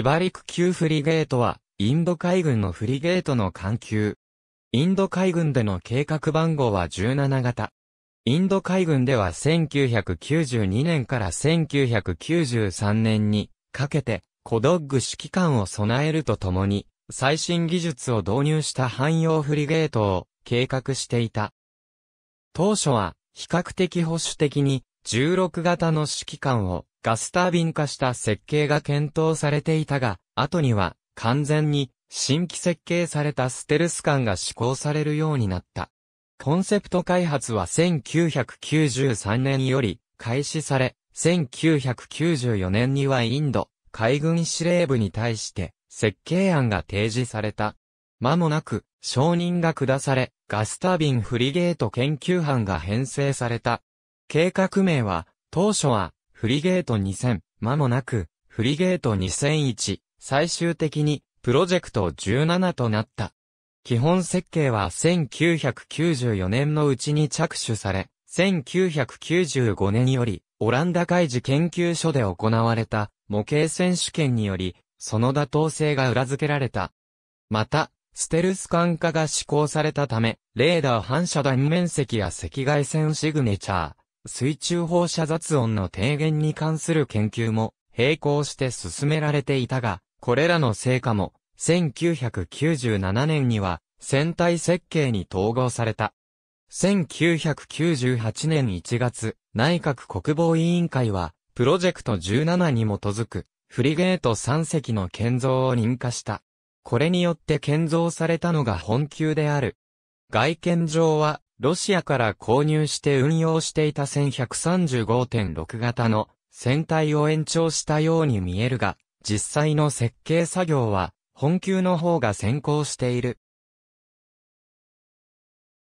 リ陸級フリゲートは、インド海軍のフリゲートの艦級。インド海軍での計画番号は17型。インド海軍では1992年から1993年にかけて、コドッグ指揮官を備えるとともに、最新技術を導入した汎用フリゲートを計画していた。当初は比較的保守的に16型の指揮官をガスタービン化した設計が検討されていたが、後には完全に新規設計されたステルス感が施行されるようになった。コンセプト開発は1993年より開始され、1994年にはインド海軍司令部に対して設計案が提示された。間もなく承認が下され、ガスタービンフリゲート研究班が編成された。計画名は当初はフリゲート2000、間もなく、フリゲート2001、最終的に、プロジェクト17となった。基本設計は1994年のうちに着手され、1995年より、オランダ海事研究所で行われた模型選手権により、その妥当性が裏付けられた。また、ステルス管化が施行されたため、レーダー反射断面積や赤外線シグネチャー、水中放射雑音の低減に関する研究も並行して進められていたが、これらの成果も1997年には船体設計に統合された。1998年1月、内閣国防委員会は、プロジェクト17に基づく、フリゲート3隻の建造を認可した。これによって建造されたのが本級である。外見上は、ロシアから購入して運用していた1135.6型の船体を延長したように見えるが、実際の設計作業は本級の方が先行している。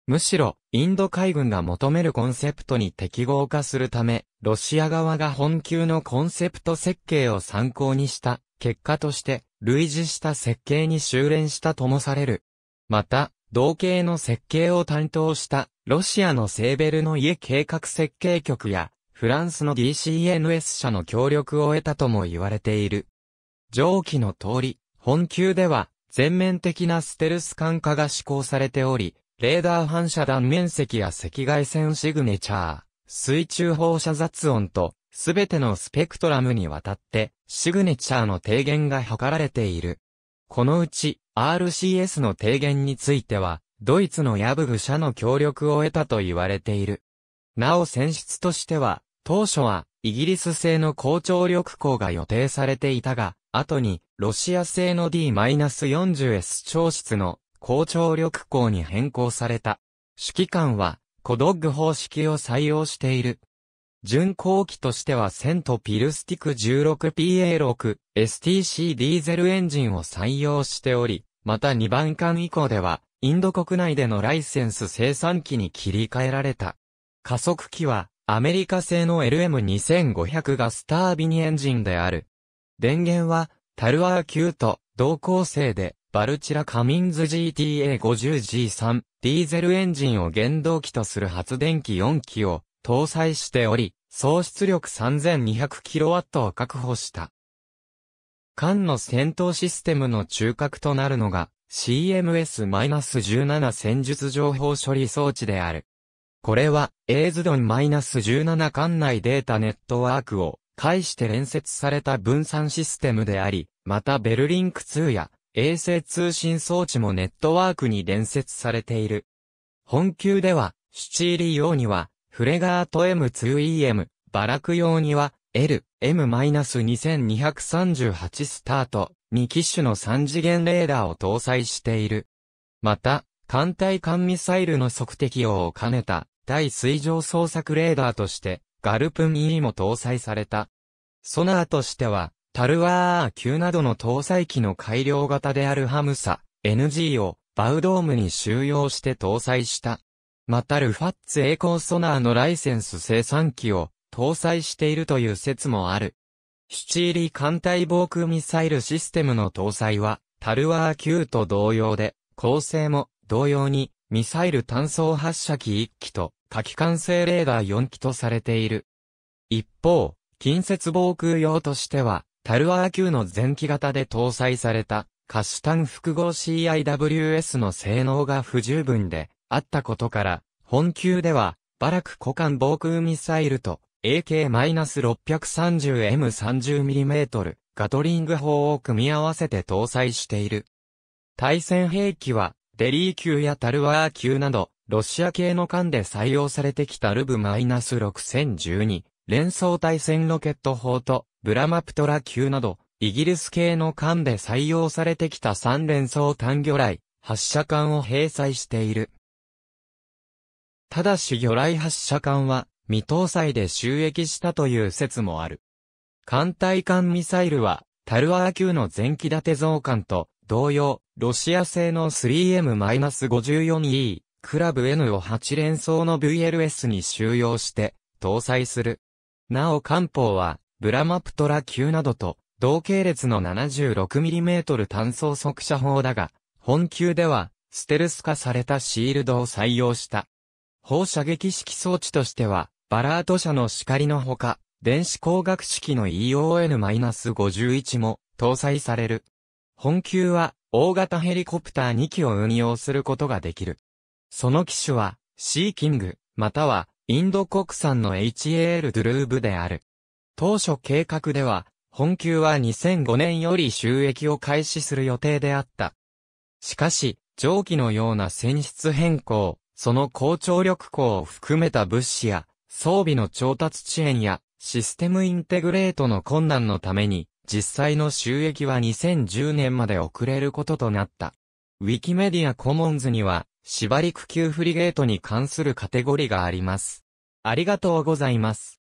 むしろ、インド海軍が求めるコンセプトに適合化するため、ロシア側が本級のコンセプト設計を参考にした結果として、類似した設計に修練したともされる。また、同型の設計を担当したロシアのセーベルの家計画設計局やフランスの DCNS 社の協力を得たとも言われている。上記の通り、本級では全面的なステルス感化が施行されており、レーダー反射断面積や赤外線シグネチャー、水中放射雑音と、すべてのスペクトラムにわたって、シグネチャーの低減が図られている。このうち、RCS の提言については、ドイツのヤブグ社の協力を得たと言われている。なお選出としては、当初は、イギリス製の高張力鋼が予定されていたが、後に、ロシア製の D-40S 調室の高張力鋼に変更された。指揮官は、コドッグ方式を採用している。巡航機としてはセントピルスティク 16PA6STC ディーゼルエンジンを採用しており、また2番艦以降では、インド国内でのライセンス生産機に切り替えられた。加速機は、アメリカ製の LM2500 ガスタービニエンジンである。電源は、タルアー級と同構成で、バルチラカミンズ GTA50G3 ディーゼルエンジンを原動機とする発電機4機を搭載しており、総出力 3200kW を確保した。艦の戦闘システムの中核となるのが CMS-17 戦術情報処理装置である。これは、エーズドン -17 艦内データネットワークを介して連接された分散システムであり、またベルリンク2や衛星通信装置もネットワークに連接されている。本級では、シチーリー用には、フレガート M2EM、バラク用には、L、M-2238 スタート、2機種の3次元レーダーを搭載している。また、艦隊艦ミサイルの測定用を兼ねた、対水上捜索レーダーとして、ガルプン E も搭載された。ソナーとしては、タルワー級などの搭載機の改良型であるハムサ、NG を、バウドームに収容して搭載した。またルファッツ栄光ソナーのライセンス生産機を搭載しているという説もある。シチーリ艦隊防空ミサイルシステムの搭載は、タルワー9と同様で、構成も同様に、ミサイル単装発射機1機と、火器管制レーダー4機とされている。一方、近接防空用としては、タルワー9の前期型で搭載された、カシュタン複合 CIWS の性能が不十分であったことから、本級では、バラク股間防空ミサイルと AK-630M30mm ガトリング砲を組み合わせて搭載している。対戦兵器は、デリー級やタルワー級など、ロシア系の艦で採用されてきたルブ -6012、連装対戦ロケット砲と、ブラマプトラ級など、イギリス系の艦で採用されてきた3連装単魚雷、発射艦を併載している。ただし魚雷発射艦は、未搭載で収益したという説もある。艦隊艦ミサイルは、タルアー級の前期立て増艦と、同様、ロシア製の 3M-54E、クラブ N を8連装の VLS に収容して、搭載する。なお艦砲は、ブラマプトラ級などと、同系列の 76mm 単装速射砲だが、本級では、ステルス化されたシールドを採用した。放射撃式装置としては、バラート社の叱りのほか、電子工学式の EON-51 も搭載される。本級は大型ヘリコプター2機を運用することができる。その機種はシーキング、またはインド国産の HAL ドゥルーブである。当初計画では、本級は2005年より収益を開始する予定であった。しかし、蒸気のような船室変更、その高張力庫を含めた物資や装備の調達遅延やシステムインテグレートの困難のために、実際の収益は2010年まで遅れることとなった。ウィキメディアコモンズには、縛り区級フリゲートに関するカテゴリがあります。ありがとうございます。